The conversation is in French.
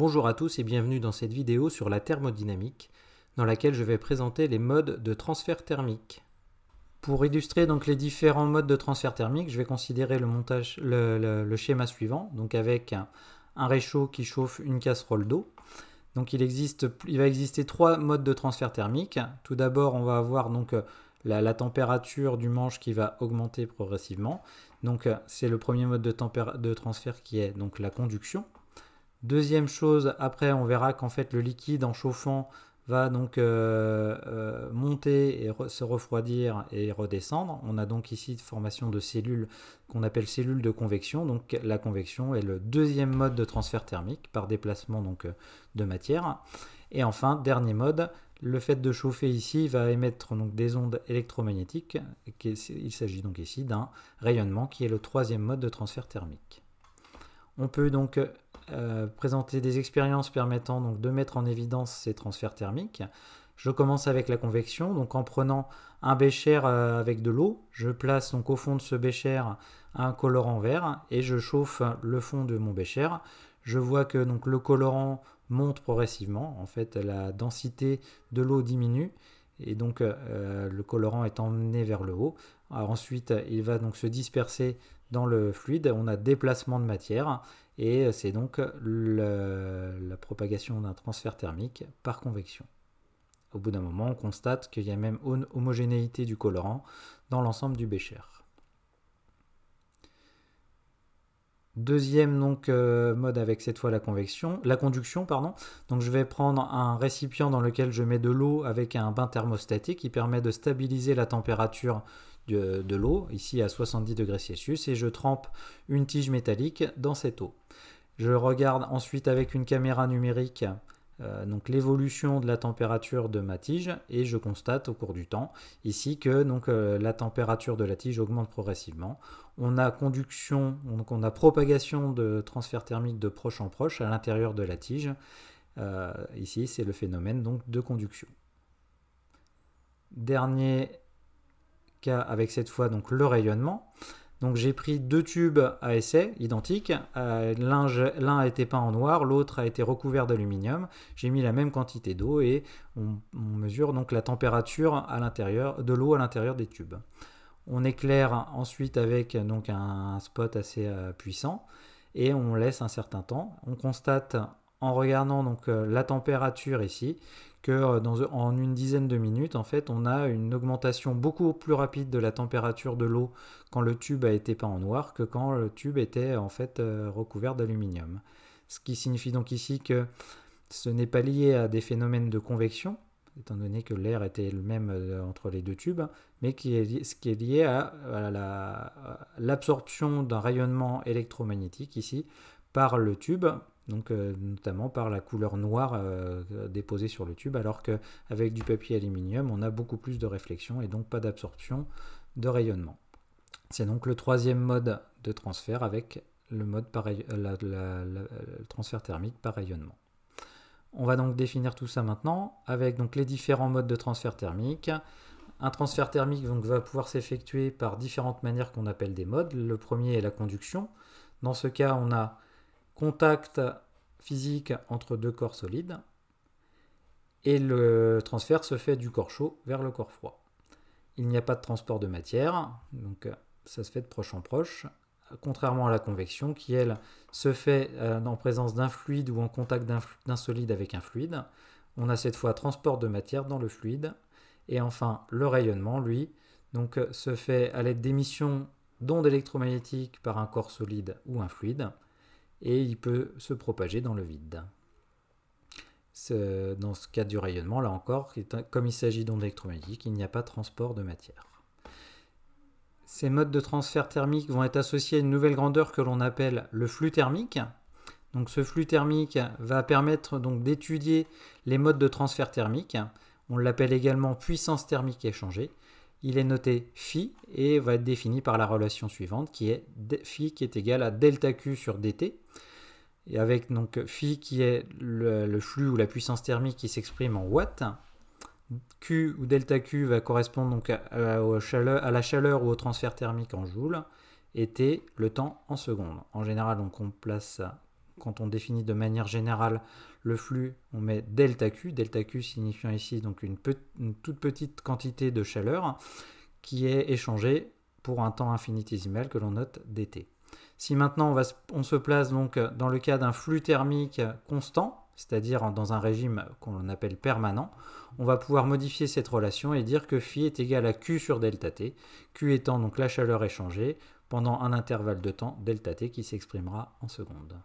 Bonjour à tous et bienvenue dans cette vidéo sur la thermodynamique, dans laquelle je vais présenter les modes de transfert thermique. Pour illustrer donc les différents modes de transfert thermique, je vais considérer le, montage, le, schéma suivant, donc avec un, réchaud qui chauffe une casserole d'eau. Donc il, existe, il va exister trois modes de transfert thermique. Tout d'abord, on va avoir donc euh, la, température du manche qui va augmenter progressivement. Donc euh, c'est le premier mode de, de transfert qui est donc la conduction. Deuxième chose, après on verra qu'en fait le liquide en chauffant va donc euh, euh, monter et se refroidir et redescendre. On a donc ici une formation de cellules qu'on appelle cellules de convection. Donc la convection est le deuxième mode de transfert thermique par déplacement donc, euh, de matière. Et enfin, dernier mode, le fait de chauffer ici va émettre donc des ondes électromagnétiques. Il s'agit donc ici d'un rayonnement qui est le troisième mode de transfert thermique. On peut donc euh, euh, présenter des expériences permettant donc de mettre en évidence ces transferts thermiques. Je commence avec la convection, donc en prenant un bécher euh, avec de l'eau, je place donc au fond de ce bécher un colorant vert et je chauffe le fond de mon bécher. Je vois que donc le colorant monte progressivement, en fait la densité de l'eau diminue et donc le colorant est emmené vers le haut. ensuite, il va donc se disperser dans le fluide, on a déplacement de matière et c'est donc la propagation d'un transfert thermique par convection. Au bout d'un moment, on constate qu'il y a même une homogénéité du colorant dans l'ensemble du bécher. Deuxième donc euh, mode avec cette fois la convection, la conduction pardon. Donc je vais prendre un récipient dans lequel je mets de l'eau avec un bain thermostatique qui permet de stabiliser la température de, de l'eau ici à 70 degrés Celsius et je trempe une tige métallique dans cette eau. Je regarde ensuite avec une caméra numérique euh, donc l'évolution de la température de ma tige et je constate au cours du temps ici que euh, la température de la tige augmente progressivement. On a conduction, donc on a propagation de transfert thermique de proche en proche à l'intérieur de la tige. Euh, ici, c'est le phénomène donc, de conduction. Dernier cas avec cette fois donc le rayonnement. Donc j'ai pris deux tubes à essai identiques. Euh, l'un a été peint en noir, l'autre a été recouvert d'aluminium. J'ai mis la même quantité d'eau et on, mesure donc la température à de l'eau à l'intérieur des tubes. On éclaire ensuite avec donc un, spot assez euh, puissant et on laisse un certain temps. On constate en regardant donc euh, la température ici que euh, dans, euh, en une dizaine de minutes, en fait, on a une augmentation beaucoup plus rapide de la température de l'eau quand le tube a été peint en noir que quand le tube était en fait recouvert d'aluminium. Ce qui signifie donc ici que ce n'est pas lié à des phénomènes de convection, étant donné que l'air était le même entre les deux tubes, mais qui est ce qui est lié à, l'absorption d'un rayonnement électromagnétique ici par le tube donc euh, notamment par la couleur noire euh, déposée sur le tube, alors qu'avec du papier aluminium, on a beaucoup plus de réflexion et donc pas d'absorption de rayonnement. C'est donc le troisième mode de transfert avec le mode par, euh, le transfert thermique par rayonnement. On va donc définir tout ça maintenant avec donc les différents modes de transfert thermique. Un transfert thermique donc, va pouvoir s'effectuer par différentes manières qu'on appelle des modes. Le premier est la conduction. Dans ce cas, on a contact physique entre deux corps solides, et le transfert se fait du corps chaud vers le corps froid. Il n'y a pas de transport de matière, donc euh, ça se fait de proche en proche, contrairement à la convection qui, elle, se fait euh, en présence d'un fluide ou en contact d'un solide avec un fluide. On a cette fois transport de matière dans le fluide. Et enfin, le rayonnement, lui, donc, euh, se fait à l'aide d'émissions d'ondes électromagnétiques par un corps solide ou un fluide, et il peut se propager dans le vide. Dans ce cas du rayonnement, là encore, comme il s'agit d'ondes électromagnétiques, il n'y a pas de transport de matière. Ces modes de transfert thermique vont être associés à une nouvelle grandeur que l'on appelle le flux thermique. Donc ce flux thermique va permettre donc d'étudier les modes de transfert thermique. On l'appelle également puissance thermique échangée il est noté phi et va être défini par la relation suivante qui est phi qui est égal à delta Q sur dt. Et avec donc phi qui est le, flux ou la puissance thermique qui s'exprime en watts, Q ou delta Q va correspondre donc à, à, la chaleur ou au transfert thermique en joules, et T le temps en secondes. En général, on place quand on définit de manière générale le flux, on met delta Q, delta Q signifiant ici donc une, toute petite quantité de chaleur qui est échangée pour un temps infinitésimal que l'on note dt. Si maintenant on, se place donc dans le cas d'un flux thermique constant, c'est-à-dire dans un régime qu'on appelle permanent, on va pouvoir modifier cette relation et dire que phi est égal à Q sur delta T, Q étant donc la chaleur échangée pendant un intervalle de temps delta T qui s'exprimera en secondes.